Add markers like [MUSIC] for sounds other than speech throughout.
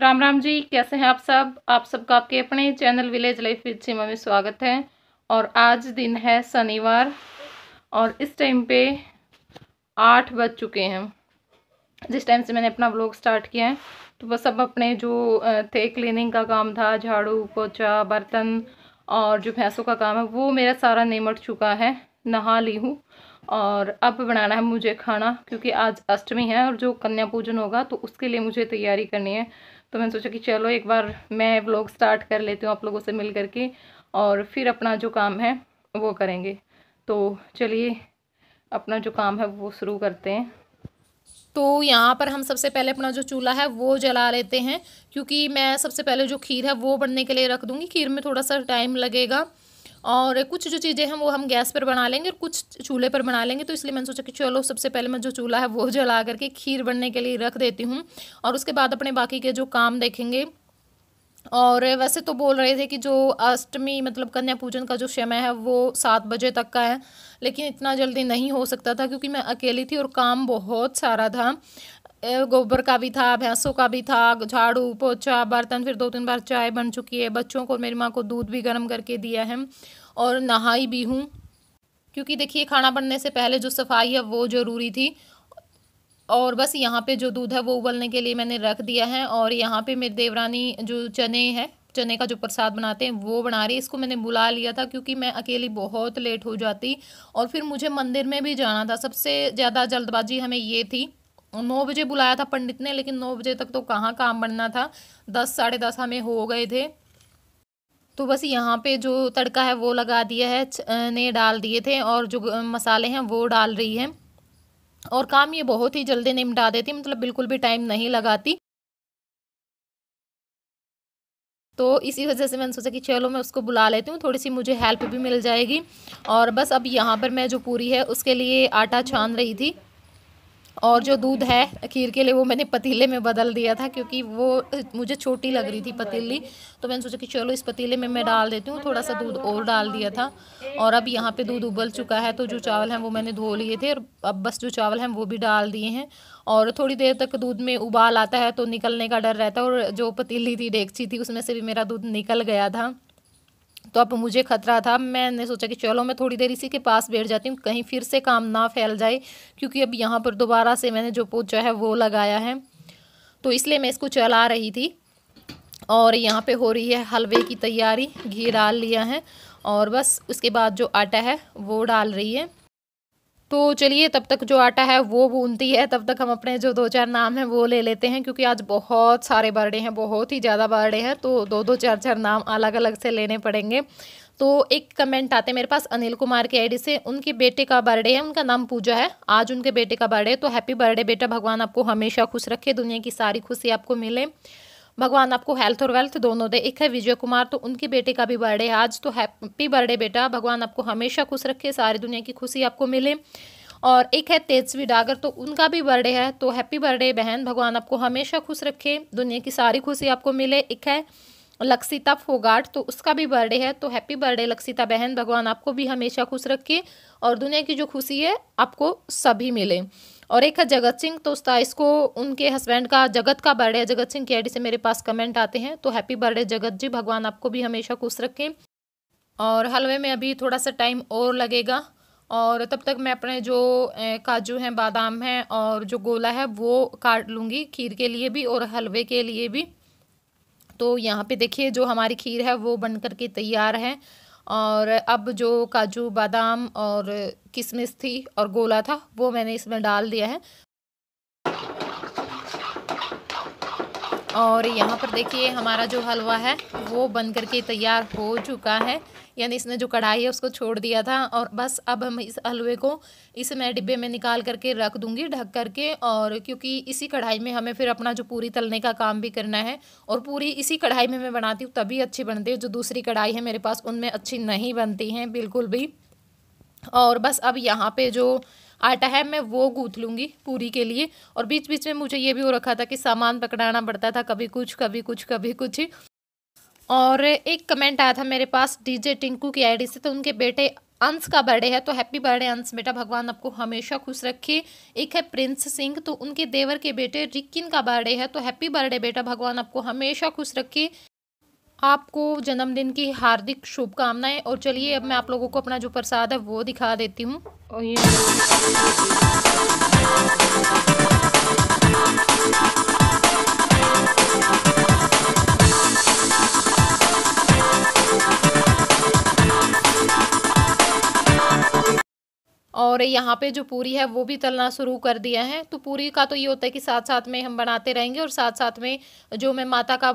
राम राम जी कैसे हैं आप सब आप सबका आपके अपने channel village life with Seema में स्वागत है और आज दिन है शनिवार और इस टाइम पे आठ बज चुके हैं जिस टाइम से मैंने अपना ब्लॉग स्टार्ट किया है तो वह सब अपने जो थे क्लीनिंग का काम था झाड़ू पोछा बर्तन और जो भैंसों का काम है वो मेरा सारा निमट चुका है नहा ली हूँ और अब बनाना है मुझे खाना क्योंकि आज अष्टमी है और जो कन्या पूजन होगा तो उसके लिए मुझे तैयारी करनी है तो मैंने सोचा कि चलो एक बार मैं ब्लॉग स्टार्ट कर लेती हूँ आप लोगों से मिल करके और फिर अपना जो काम है वो करेंगे तो चलिए अपना जो काम है वो शुरू करते हैं तो यहाँ पर हम सबसे पहले अपना जो चूल्हा है वो जला लेते हैं क्योंकि मैं सबसे पहले जो खीर है वो बनने के लिए रख दूँगी खीर में थोड़ा सा टाइम लगेगा और कुछ जो चीज़ें हैं वो हम गैस पर बना लेंगे और कुछ चूल्हे पर बना लेंगे तो इसलिए मैंने सोचा कि चलो सबसे पहले मैं जो चूल्हा है वो जला करके खीर बनने के लिए रख देती हूँ और उसके बाद अपने बाकी के जो काम देखेंगे और वैसे तो बोल रहे थे कि जो अष्टमी मतलब कन्या पूजन का जो समय है वो सात बजे तक का है लेकिन इतना जल्दी नहीं हो सकता था क्योंकि मैं अकेली थी और काम बहुत सारा था गोबर का भी था भैंसों का भी था झाड़ू पोछा बर्तन फिर दो तीन बार चाय बन चुकी है बच्चों को मेरी माँ को दूध भी गर्म करके दिया है और नहाई भी हूँ क्योंकि देखिए खाना बनने से पहले जो सफाई है वो ज़रूरी थी और बस यहाँ पे जो दूध है वो उबलने के लिए मैंने रख दिया है और यहाँ पे मेरी देवरानी जो चने हैं चने का जो प्रसाद बनाते हैं वो बना रही है इसको मैंने बुला लिया था क्योंकि मैं अकेली बहुत लेट हो जाती और फिर मुझे मंदिर में भी जाना था सबसे ज़्यादा जल्दबाजी हमें ये थी नौ बजे बुलाया था पंडित ने लेकिन नौ बजे तक तो कहाँ काम बनना था दस साढ़े दस हमें हो गए थे तो बस यहाँ पे जो तड़का है वो लगा दिया है ने डाल दिए थे और जो मसाले हैं वो डाल रही है और काम ये बहुत ही जल्दी निमटा देती मतलब बिल्कुल भी टाइम नहीं लगाती तो इसी वजह से मैंने सोचा कि चलो मैं उसको बुला लेती हूँ थोड़ी सी मुझे हेल्प भी मिल जाएगी और बस अब यहाँ पर मैं जो पूरी है उसके लिए आटा छान रही थी और जो दूध है खीर के लिए वो मैंने पतीले में बदल दिया था क्योंकि वो मुझे छोटी लग रही थी पतीली तो मैंने सोचा कि चलो इस पतीले में मैं डाल देती हूँ थोड़ा सा दूध और डाल दिया था और अब यहाँ पे दूध उबल चुका है तो जो चावल हैं वो मैंने धो लिए थे और अब बस जो चावल हैं वो भी डाल दिए हैं और थोड़ी देर तक दूध में उबाल आता है तो निकलने का डर रहता है और जो पतीली थी डेगची थी उसमें से भी मेरा दूध निकल गया था तो अब मुझे खतरा था मैंने सोचा कि चलो मैं थोड़ी देर इसी के पास बैठ जाती हूँ कहीं फिर से काम ना फैल जाए क्योंकि अब यहाँ पर दोबारा से मैंने जो पोचा है वो लगाया है तो इसलिए मैं इसको चला रही थी और यहाँ पे हो रही है हलवे की तैयारी घी डाल लिया है और बस उसके बाद जो आटा है वो डाल रही है तो चलिए तब तक जो आटा है वो भूनती है तब तक हम अपने जो दो चार नाम हैं वो ले लेते हैं क्योंकि आज बहुत सारे बर्थडे हैं बहुत ही ज़्यादा बर्थडे हैं तो दो दो चार चार नाम अलग अलग से लेने पड़ेंगे तो एक कमेंट आते हैं मेरे पास अनिल कुमार के आईडी से उनके बेटे का बर्थडे है उनका नाम पूजा है आज उनके बेटे का बर्थडे है तो हैप्पी बर्थडे बेटा भगवान आपको हमेशा खुश रखे दुनिया की सारी खुशी आपको मिले भगवान आपको हेल्थ और वेल्थ दोनों दे एक है विजय कुमार तो उनके बेटे का भी बर्थडे है आज तो हैप्पी बर्थडे बेटा भगवान आपको हमेशा खुश रखे सारी दुनिया की खुशी आपको मिले और एक है तेजस्वी डागर तो उनका भी बर्थडे है तो हैप्पी बर्थडे बहन भगवान आपको हमेशा खुश रखे दुनिया की सारी खुशी आपको मिले एक है लक्षिता फोगाट तो उसका भी बर्थडे है तो हैप्पी बर्थडे लक्षिता बहन भगवान आपको भी हमेशा खुश रखे और दुनिया की जो खुशी है आपको सभी मिले और एक है जगत सिंह तो इसको उनके हस्बैंड का जगत का बर्थडे है जगत सिंह की आईडी से मेरे पास कमेंट आते हैं तो हैप्पी बर्थडे जगत जी भगवान आपको भी हमेशा खुश रखें और हलवे में अभी थोड़ा सा टाइम और लगेगा और तब तक मैं अपने जो काजू हैं बादाम हैं और जो गोला है वो काट लूँगी खीर के लिए भी और हलवे के लिए भी तो यहाँ पे देखिए जो हमारी खीर है वो बन करके तैयार है और अब जो काजू बादाम और किशमिश थी और गोला था वो मैंने इसमें डाल दिया है और यहाँ पर देखिए हमारा जो हलवा है वो बन करके तैयार हो चुका है यानी इसने जो कढ़ाई है उसको छोड़ दिया था और बस अब हम इस हलवे को इस मैं डिब्बे में निकाल करके रख दूँगी ढक करके और क्योंकि इसी कढ़ाई में हमें फिर अपना जो पूरी तलने का काम भी करना है और पूरी इसी कढ़ाई में मैं बनाती हूँ तभी अच्छी बनती है जो दूसरी कढ़ाई है मेरे पास उनमें अच्छी नहीं बनती हैं बिल्कुल भी और बस अब यहाँ पर जो आटा है मैं वो गूँथ लूँगी पूरी के लिए और बीच बीच में मुझे ये भी हो रखा था कि सामान पकड़ाना पड़ता था कभी कुछ कभी कुछ कभी कुछ और एक कमेंट आया था मेरे पास डीजे टिंकू की आईडी से तो उनके बेटे अंश का बर्थडे है तो हैप्पी बर्थडे अंश बेटा भगवान आपको हमेशा खुश रखे एक है प्रिंस सिंह तो उनके देवर के बेटे रिकिन का बर्थडे है तो हैप्पी बर्थडे बेटा भगवान आपको हमेशा खुश रखे आपको जन्मदिन की हार्दिक शुभकामनाएं और चलिए अब मैं आप लोगों को अपना जो प्रसाद है वो दिखा देती हूँ और ये और यहाँ पे जो पूरी है वो भी तलना शुरू कर दिया है तो पूरी का तो ये होता है कि साथ साथ में हम बनाते रहेंगे और साथ साथ में जो मैं माता का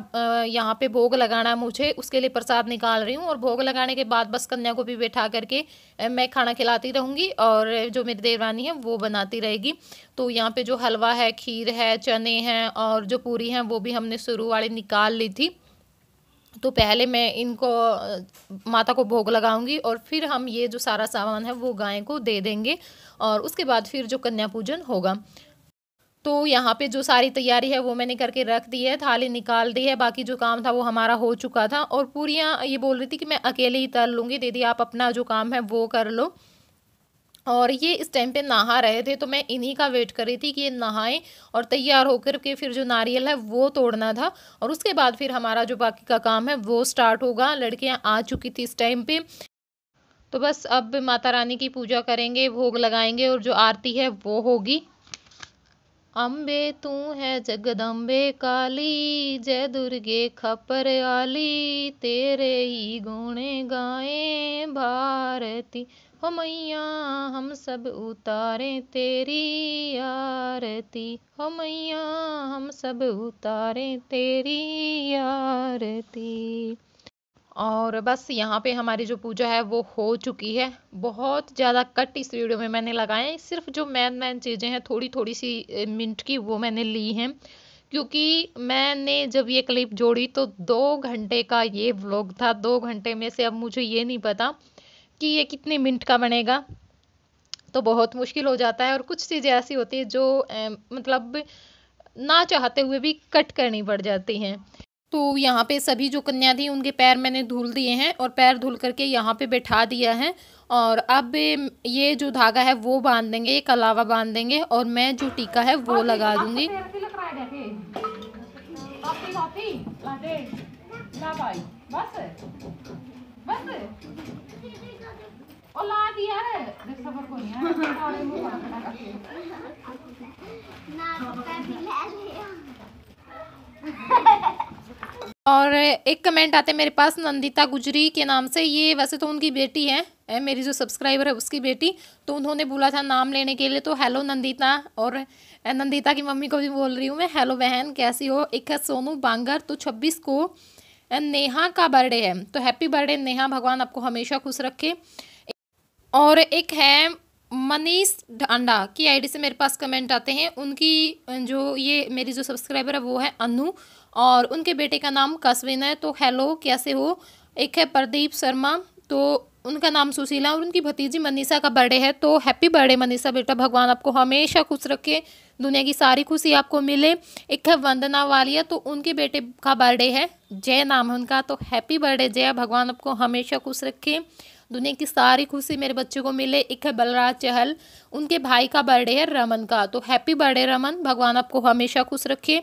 यहाँ पे भोग लगाना है मुझे उसके लिए प्रसाद निकाल रही हूँ और भोग लगाने के बाद बस कन्या को भी बैठा करके मैं खाना खिलाती रहूँगी और जो मेरी देवरानी है वो बनाती रहेगी तो यहाँ पर जो हलवा है खीर है चने हैं और जो पूरी हैं वो भी हमने शुरू वाली निकाल ली थी तो पहले मैं इनको माता को भोग लगाऊंगी और फिर हम ये जो सारा सामान है वो गाय को दे देंगे और उसके बाद फिर जो कन्या पूजन होगा तो यहाँ पे जो सारी तैयारी है वो मैंने करके रख दी है थाली निकाल दी है बाकी जो काम था वो हमारा हो चुका था और पूरियाँ ये बोल रही थी कि मैं अकेले ही तल लूँगी दीदी आप अपना जो काम है वो कर लो और ये इस टाइम पे नहा रहे थे तो मैं इन्हीं का वेट कर रही थी कि ये नहाएं और तैयार होकर के फिर जो नारियल है वो तोड़ना था और उसके बाद फिर हमारा जो बाकी का काम है वो स्टार्ट होगा लड़कियाँ आ चुकी थी इस टाइम पे तो बस अब माता रानी की पूजा करेंगे भोग लगाएंगे और जो आरती है वो होगी अम्बे तू है जगदम्बे काली जय दुर्गे खपर आली तेरे ही गुण गाए भारती हो मैया हम सब उतारे तेरी आरती हो मैया हम सब उतारे तेरी आरती और बस यहाँ पे हमारी जो पूजा है वो हो चुकी है बहुत ज़्यादा कट इस वीडियो में मैंने लगाए हैं सिर्फ जो मैन मैन चीज़ें हैं थोड़ी थोड़ी सी मिनट की वो मैंने ली हैं क्योंकि मैंने जब ये क्लिप जोड़ी तो दो घंटे का ये व्लॉग था दो घंटे में से अब मुझे ये नहीं पता कि ये कितने मिनट का बनेगा तो बहुत मुश्किल हो जाता है और कुछ चीज़ें ऐसी होती है जो ए, मतलब ना चाहते हुए भी कट करनी पड़ जाती हैं तो यहाँ पे सभी जो कन्या थी उनके पैर मैंने धुल दिए हैं और पैर धुल करके यहाँ पे बैठा दिया है और अब ये जो धागा है वो बांध देंगे एक अलावा बांध देंगे और मैं जो टीका है वो लगा दूँगी [LAUGHS] [LAUGHS] और एक कमेंट आते हैं मेरे पास नंदिता गुजरी के नाम से ये वैसे तो उनकी बेटी है मेरी जो सब्सक्राइबर है उसकी बेटी तो उन्होंने बोला था नाम लेने के लिए तो हेलो नंदिता और नंदिता की मम्मी को भी बोल रही हूँ मैं हेलो बहन कैसी हो एक है सोनू बांगर तो छब्बीस को नेहा का बर्थडे है तो हैप्पी बर्थडे नेहा भगवान आपको हमेशा खुश रखे और एक है मनीष ढांडा की आईडी से मेरे पास कमेंट आते हैं उनकी जो ये मेरी जो सब्सक्राइबर है वो है अनु और उनके बेटे का नाम कसविन है तो हेलो कैसे हो एक है प्रदीप शर्मा तो उनका नाम सुशीला और उनकी भतीजी मनीषा का बर्थडे है तो हैप्पी बर्थडे मनीषा बेटा भगवान आपको हमेशा खुश रखे दुनिया की सारी खुशी आपको मिले एक है वंदना वालिया तो उनके बेटे का बर्थडे है जय नाम है उनका तो हैप्पी बर्थडे जय भगवान आपको हमेशा खुश रखे दुनिया की सारी खुशी मेरे बच्चे को मिले एक है बलराज चहल उनके भाई का बर्थडे है रमन का तो हैप्पी बर्थडे रमन भगवान आपको हमेशा खुश रखे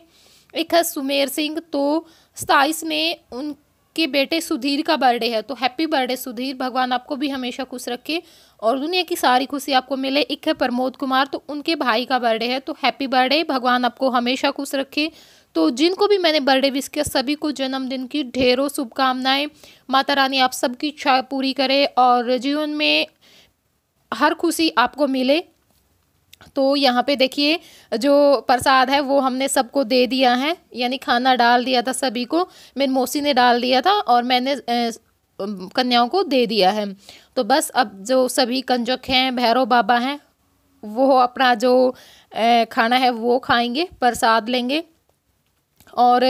एक है सुमेर सिंह तो सताईस में उनके बेटे सुधीर का बर्थडे है तो हैप्पी बर्थडे सुधीर भगवान आपको भी हमेशा खुश रखे और दुनिया की सारी खुशी आपको मिले एक है प्रमोद कुमार तो उनके भाई का बर्थडे है तो हैप्पी बर्थडे भगवान आपको हमेशा खुश रखे तो जिनको भी मैंने बर्थडे विश किया सभी को जन्मदिन की ढेरों शुभकामनाएं माता रानी आप सबकी इच्छा पूरी करे और जीवन में हर खुशी आपको मिले तो यहाँ पे देखिए जो प्रसाद है वो हमने सबको दे दिया है यानी खाना डाल दिया था सभी को मेरी मौसी ने डाल दिया था और मैंने कन्याओं को दे दिया है तो बस अब जो सभी कंजक हैं भैरव बाबा हैं वो अपना जो खाना है वो खाएंगे प्रसाद लेंगे और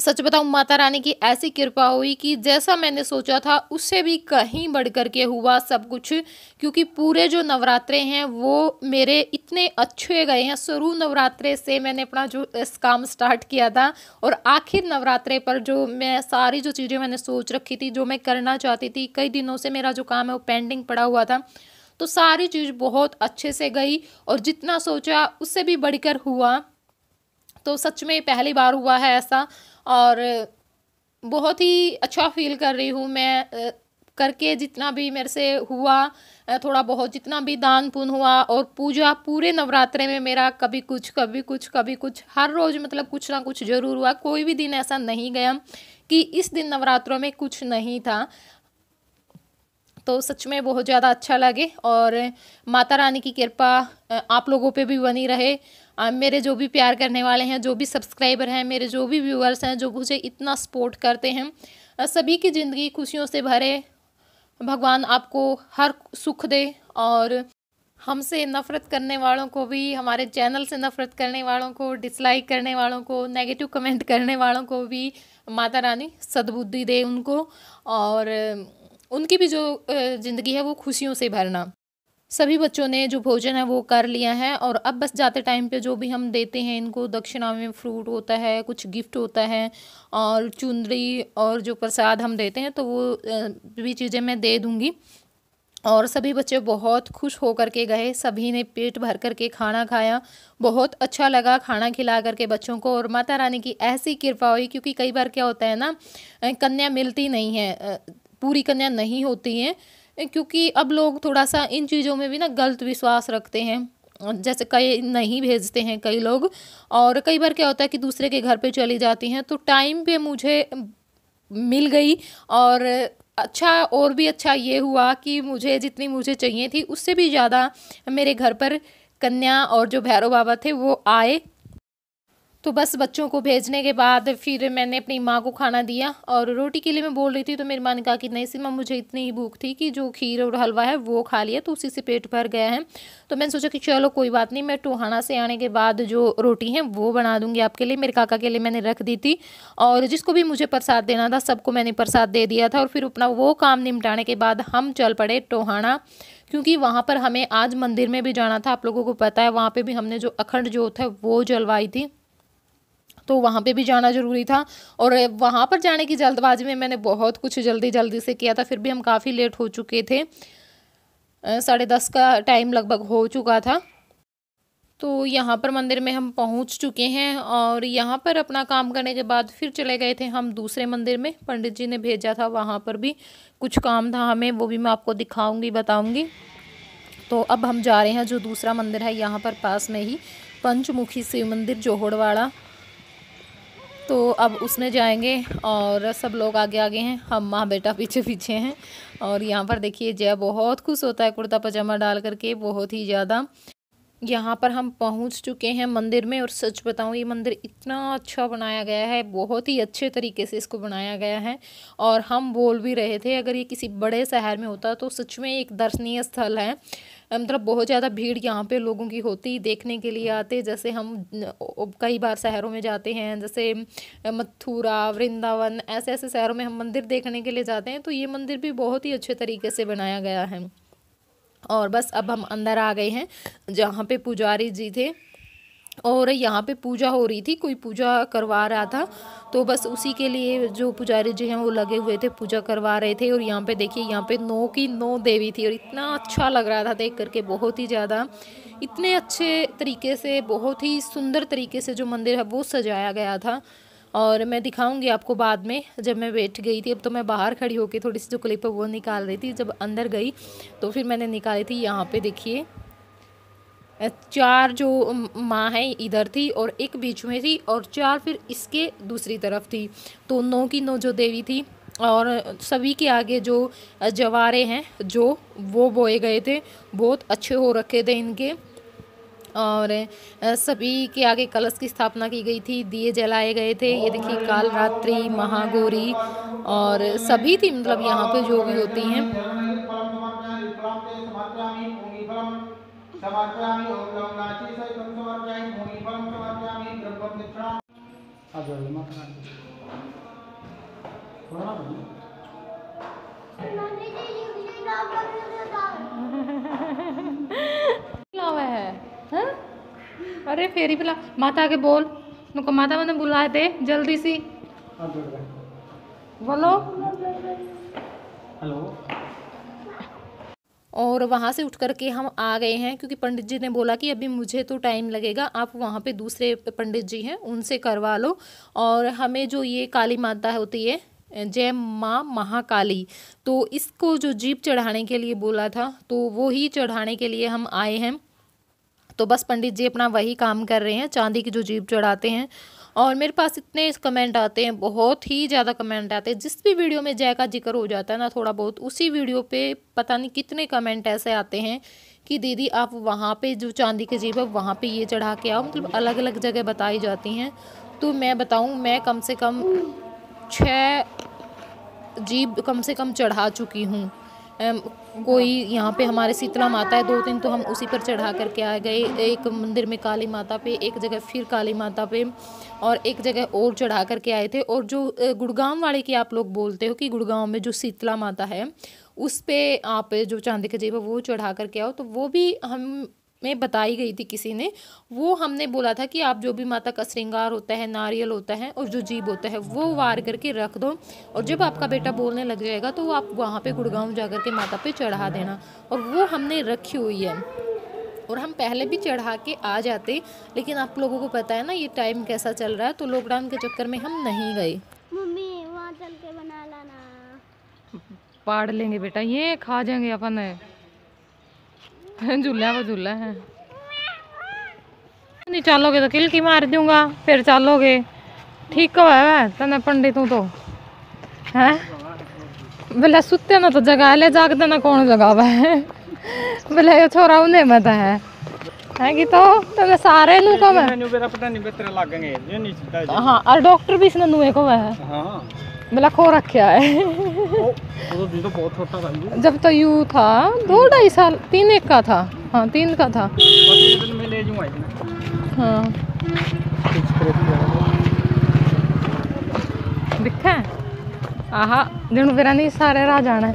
सच बताऊँ माता रानी की ऐसी कृपा हुई कि जैसा मैंने सोचा था उससे भी कहीं बढ़ कर के हुआ सब कुछ क्योंकि पूरे जो नवरात्रे हैं वो मेरे इतने अच्छे गए हैं शुरू नवरात्रे से मैंने अपना जो इस काम स्टार्ट किया था और आखिर नवरात्रे पर जो मैं सारी जो चीज़ें मैंने सोच रखी थी जो मैं करना चाहती थी कई दिनों से मेरा जो काम है वो पेंडिंग पड़ा हुआ था तो सारी चीज़ बहुत अच्छे से गई और जितना सोचा उससे भी बढ़कर हुआ तो सच में पहली बार हुआ है ऐसा और बहुत ही अच्छा फील कर रही हूँ मैं करके जितना भी मेरे से हुआ थोड़ा बहुत जितना भी दान पुन हुआ और पूजा पूरे नवरात्रे में मेरा कभी कुछ कभी कुछ कभी कुछ हर रोज़ मतलब कुछ ना कुछ जरूर हुआ कोई भी दिन ऐसा नहीं गया कि इस दिन नवरात्रों में कुछ नहीं था तो सच में बहुत ज़्यादा अच्छा लगे और माता रानी की कृपा आप लोगों पे भी बनी रहे मेरे जो भी प्यार करने वाले हैं जो भी सब्सक्राइबर हैं मेरे जो भी व्यूअर्स हैं जो मुझे इतना सपोर्ट करते हैं सभी की ज़िंदगी खुशियों से भरे भगवान आपको हर सुख दे और हमसे नफ़रत करने वालों को भी हमारे चैनल से नफ़रत करने वालों को डिसलाइक करने वालों को नेगेटिव कमेंट [LAUGHS] करने वालों को भी माता रानी सद्बुद्धि दे उनको और उनकी भी जो ज़िंदगी है वो खुशियों से भरना सभी बच्चों ने जो भोजन है वो कर लिया है और अब बस जाते टाइम पे जो भी हम देते हैं इनको दक्षिणा में फ्रूट होता है कुछ गिफ्ट होता है और चुंदड़ी और जो प्रसाद हम देते हैं तो वो भी चीज़ें मैं दे दूँगी और सभी बच्चे बहुत खुश हो कर के गए सभी ने पेट भर कर के खाना खाया बहुत अच्छा लगा खाना खिला करके बच्चों को और माता रानी की ऐसी कृपा हुई क्योंकि कई बार क्या होता है ना कन्या मिलती नहीं है पूरी कन्या नहीं होती हैं क्योंकि अब लोग थोड़ा सा इन चीज़ों में भी ना गलत विश्वास रखते हैं जैसे कई नहीं भेजते हैं कई लोग और कई बार क्या होता है कि दूसरे के घर पे चली जाती हैं तो टाइम पे मुझे मिल गई और अच्छा और भी अच्छा ये हुआ कि मुझे जितनी मुझे चाहिए थी उससे भी ज़्यादा मेरे घर पर कन्या और जो भैरव बाबा थे वो आए तो बस बच्चों को भेजने के बाद फिर मैंने अपनी माँ को खाना दिया और रोटी के लिए मैं बोल रही थी तो मेरी माँ ने कहा कि नहीं सीमा मुझे इतनी ही भूख थी कि जो खीर और हलवा है वो खा लिया तो उसी से पेट भर गया है तो मैंने सोचा कि चलो कोई बात नहीं मैं टोहाना से आने के बाद जो रोटी है वो बना दूँगी आपके लिए मेरे काका के लिए मैंने रख दी थी और जिसको भी मुझे प्रसाद देना था सबको मैंने प्रसाद दे दिया था और फिर अपना वो काम निपटाने के बाद हम चल पड़े टोहाना क्योंकि वहाँ पर हमें आज मंदिर में भी जाना था आप लोगों को पता है वहाँ पर भी हमने जो अखंड जोत है वो जलवाई थी तो वहाँ पे भी जाना ज़रूरी था और वहाँ पर जाने की जल्दबाजी में मैंने बहुत कुछ जल्दी जल्दी से किया था फिर भी हम काफ़ी लेट हो चुके थे साढ़े दस का टाइम लगभग हो चुका था तो यहाँ पर मंदिर में हम पहुँच चुके हैं और यहाँ पर अपना काम करने के बाद फिर चले गए थे हम दूसरे मंदिर में पंडित जी ने भेजा था वहाँ पर भी कुछ काम था हमें वो भी मैं आपको दिखाऊँगी बताऊँगी तो अब हम जा रहे हैं जो दूसरा मंदिर है यहाँ पर पास में ही पंचमुखी शिव मंदिर जोहड़वाड़ा तो अब उसमें जाएंगे और सब लोग आगे आगे हैं हम माँ बेटा पीछे पीछे हैं और यहाँ पर देखिए जय बहुत खुश होता है कुर्ता पजामा डाल करके बहुत ही ज़्यादा यहाँ पर हम पहुँच चुके हैं मंदिर में और सच बताऊँ ये मंदिर इतना अच्छा बनाया गया है बहुत ही अच्छे तरीके से इसको बनाया गया है और हम बोल भी रहे थे अगर ये किसी बड़े शहर में होता तो सच में एक दर्शनीय स्थल है मतलब बहुत ज़्यादा भीड़ यहाँ पे लोगों की होती देखने के लिए आते जैसे हम कई बार शहरों में जाते हैं जैसे मथुरा वृंदावन ऐसे ऐसे शहरों में हम मंदिर देखने के लिए जाते हैं तो ये मंदिर भी बहुत ही अच्छे तरीके से बनाया गया है और बस अब हम अंदर आ गए हैं जहाँ पे पुजारी जी थे और यहाँ पे पूजा हो रही थी कोई पूजा करवा रहा था तो बस उसी के लिए जो पुजारी जी हैं वो लगे हुए थे पूजा करवा रहे थे और यहाँ पे देखिए यहाँ पे नौ की नौ देवी थी और इतना अच्छा लग रहा था देख करके बहुत ही ज़्यादा इतने अच्छे तरीके से बहुत ही सुंदर तरीके से जो मंदिर है वो सजाया गया था और मैं दिखाऊंगी आपको बाद में जब मैं बैठ गई थी अब तो मैं बाहर खड़ी होकर थोड़ी सी जो क्लिप है वो निकाल रही थी जब अंदर गई तो फिर मैंने निकाली थी यहाँ पे देखिए चार जो माँ है इधर थी और एक बीच में थी और चार फिर इसके दूसरी तरफ थी तो नौ की नौ जो देवी थी और सभी के आगे जो जवारे हैं जो वो बोए गए थे बहुत अच्छे हो रखे थे इनके और सभी के आगे कलश की स्थापना की गई थी दिए जलाए गए थे ये देखिए काल रात्रि महागौरी और सभी थी मतलब यहाँ पे जो भी होती हैं [LAUGHS] [LAUGHS] लावा है हा? अरे फेरी पिला माता के बोल मुको माता मैंने बुला दे जल्दी सी हाँ, बोलो हेलो और वहाँ से उठ करके हम आ गए हैं क्योंकि पंडित जी ने बोला कि अभी मुझे तो टाइम लगेगा आप वहाँ पे दूसरे पंडित जी हैं उनसे करवा लो और हमें जो ये काली माता होती है जय माँ महाकाली तो इसको जो जीप चढ़ाने के लिए बोला था तो वो ही चढ़ाने के लिए हम आए हैं तो बस पंडित जी अपना वही काम कर रहे हैं चांदी की जो जीप चढ़ाते हैं और मेरे पास इतने कमेंट आते हैं बहुत ही ज़्यादा कमेंट आते हैं जिस भी वीडियो में जय का जिक्र हो जाता है ना थोड़ा बहुत उसी वीडियो पे पता नहीं कितने कमेंट ऐसे आते हैं कि दीदी आप वहाँ पे जो चांदी की जीप है वहाँ पे ये चढ़ा के आओ मतलब अलग अलग जगह बताई जाती हैं तो मैं बताऊँ मैं कम से कम छः जीप कम से कम चढ़ा चुकी हूँ कोई यहाँ पे हमारे शीतला माता है दो तीन तो हम उसी पर चढ़ा करके आ गए एक मंदिर में काली माता पे एक जगह फिर काली माता पे और एक जगह और चढ़ा करके आए थे और जो गुड़गांव वाले की आप लोग बोलते हो कि गुड़गांव में जो शीतला माता है उस पे आप जो चांदी का जीप है वो चढ़ा करके आओ तो वो भी हम में बताई गई थी किसी ने वो हमने बोला था कि आप जो भी माता का श्रृंगार होता है नारियल होता है और जो जीभ होता है वो वार करके रख दो और जब आपका बेटा बोलने लग जाएगा तो आप वहाँ पे गुड़गांव जा कर के माता पे चढ़ा देना और वो हमने रखी हुई है और हम पहले भी चढ़ा के आ जाते लेकिन आप लोगों को पता है ना ये टाइम कैसा चल रहा है तो लॉकडाउन के चक्कर में हम नहीं गए मम्मी चल के बना लाना पाड़ लेंगे बेटा ये खा जाएंगे अपन झूला वो झूला है नहीं चालोगे तो किलकी मार दूंगा फिर चालोगे ठीक है वह तेना पंडित हूँ तो है बोले सुते ना तो जगा ले जागते ना कौन जगावे है बोले ये छोरा उन्हें मत है है कि तो तेने सारे नु को मैं मेरा पता नहीं बेहतर लागेंगे ये नहीं सीधा हां हाँ, और डॉक्टर भी इसने नुए को है हां मतलब खो रखा है जब तो यू था दो ढाई साल तीन एक का था हाँ तीन का था हाँ दिखा आहा दिन फिर नहीं सारे राह जाना है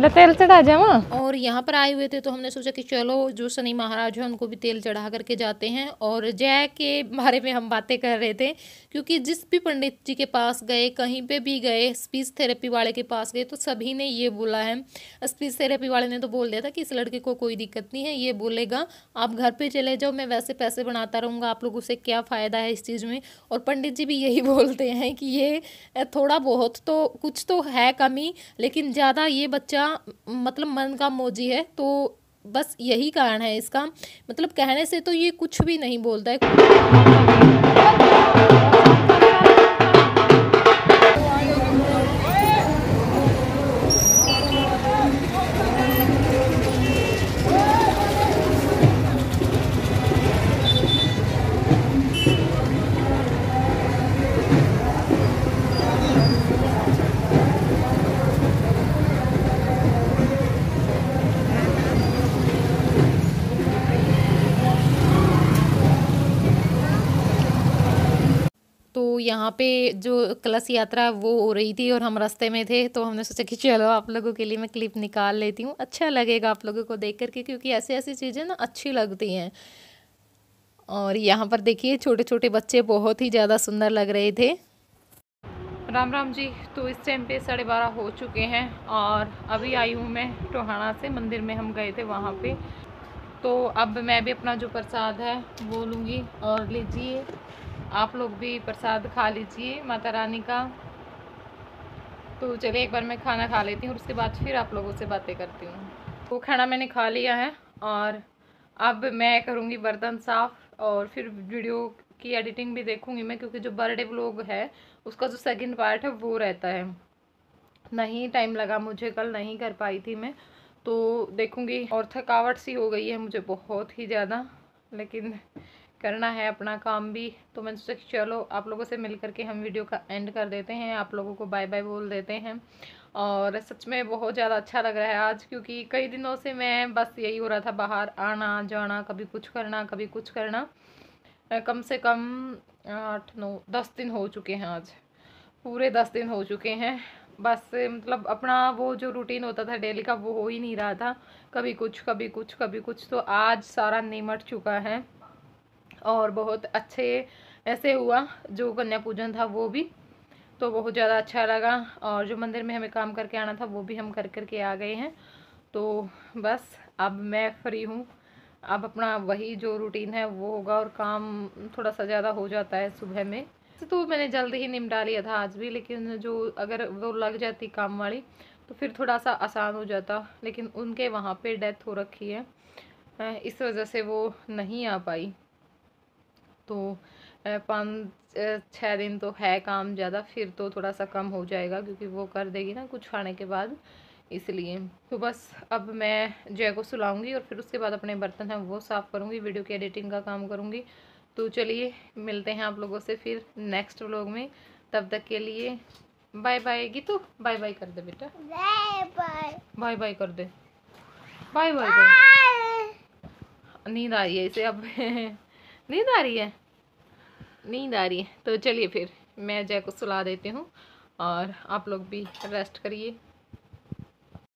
ले तेल चढ़ा जावा और यहाँ पर आए हुए थे तो हमने सोचा कि चलो जो सनी महाराज हैं उनको भी तेल चढ़ा करके जाते हैं और जय के बारे में हम बातें कर रहे थे क्योंकि जिस भी पंडित जी के पास गए कहीं पे भी गए स्पीच थेरेपी वाले के पास गए तो सभी ने ये बोला है स्पीच थेरेपी वाले ने तो बोल दिया था कि इस लड़के को कोई दिक्कत नहीं है ये बोलेगा आप घर पर चले जाओ मैं वैसे पैसे बनाता रहूँगा आप लोगों से क्या फ़ायदा है इस चीज़ में और पंडित जी भी यही [LAUGHS] बोलते हैं कि ये थोड़ा बहुत तो कुछ तो है कमी लेकिन ज़्यादा ये बच्चा मतलब मन का इमोजी है तो बस यही कारण है इसका मतलब कहने से तो ये कुछ भी नहीं बोलता है तो यहाँ पे जो कलश यात्रा वो हो रही थी और हम रास्ते में थे तो हमने सोचा कि चलो आप लोगों के लिए मैं क्लिप निकाल लेती हूँ अच्छा लगेगा आप लोगों को देख करके क्योंकि ऐसी ऐसी चीज़ें ना अच्छी लगती हैं और यहाँ पर देखिए छोटे छोटे बच्चे बहुत ही ज़्यादा सुंदर लग रहे थे राम राम जी तो इस टाइम पे साढ़े बारह हो चुके हैं और अभी आई हूँ मैं टोहाना से मंदिर में हम गए थे वहाँ पे तो अब मैं भी अपना जो प्रसाद है वो लूँगी और लीजिए आप लोग भी प्रसाद खा लीजिए माता रानी का तो चलिए एक बार मैं खाना खा लेती हूँ उसके बाद फिर आप लोगों से बातें करती हूँ वो खाना मैंने खा लिया है और अब मैं करूँगी बर्तन साफ़ और फिर वीडियो की एडिटिंग भी देखूँगी मैं क्योंकि जो बर्थडे व्लॉग है उसका जो सेकंड पार्ट है वो रहता है नहीं टाइम लगा मुझे कल नहीं कर पाई थी मैं तो देखूँगी और थकावट सी हो गई है मुझे बहुत ही ज़्यादा लेकिन करना है अपना काम भी तो मैंने सोचा चलो आप लोगों से मिल करके हम वीडियो का एंड कर देते हैं आप लोगों को बाय बाय बोल देते हैं और सच में बहुत ज़्यादा अच्छा लग रहा है आज क्योंकि कई दिनों से मैं बस यही हो रहा था बाहर आना जाना कभी कुछ करना कभी कुछ करना कम से कम आठ नौ दस दिन हो चुके हैं आज पूरे दस दिन हो चुके हैं बस मतलब अपना वो जो रूटीन होता था डेली का वो हो ही नहीं रहा था कभी कुछ कभी कुछ कभी कुछ तो आज सारा निमट चुका है और बहुत अच्छे ऐसे हुआ जो कन्या पूजन था वो भी तो बहुत ज़्यादा अच्छा लगा और जो मंदिर में हमें काम करके आना था वो भी हम कर कर आ गए हैं तो बस अब मैं फ्री हूँ अब अपना वही जो रूटीन है वो होगा और काम थोड़ा सा ज़्यादा हो जाता है सुबह में तो मैंने जल्दी ही निमटा लिया था आज भी लेकिन जो अगर वो लग जाती काम वाली तो फिर थोड़ा सा आसान हो जाता लेकिन उनके वहाँ पे डेथ हो रखी है इस वजह से वो नहीं आ पाई तो पाँच छः दिन तो है काम ज़्यादा फिर तो थोड़ा सा कम हो जाएगा क्योंकि वो कर देगी ना कुछ खाने के बाद इसलिए तो बस अब मैं जय को सुलाऊंगी और फिर उसके बाद अपने बर्तन हैं वो साफ़ करूँगी वीडियो की एडिटिंग का काम करूँगी तो चलिए मिलते हैं आप लोगों से फिर नेक्स्ट व्लॉग में तब तक के लिए bye bye Geetu bye bye कर दे बेटा बाय बाय बाय बाय कर दे बाय बाय नींद आ रही है इसे अब [LAUGHS] नींद आ रही है नींद आ रही है तो चलिए फिर मैं जय को सुला देती हूँ और आप लोग भी रेस्ट करिए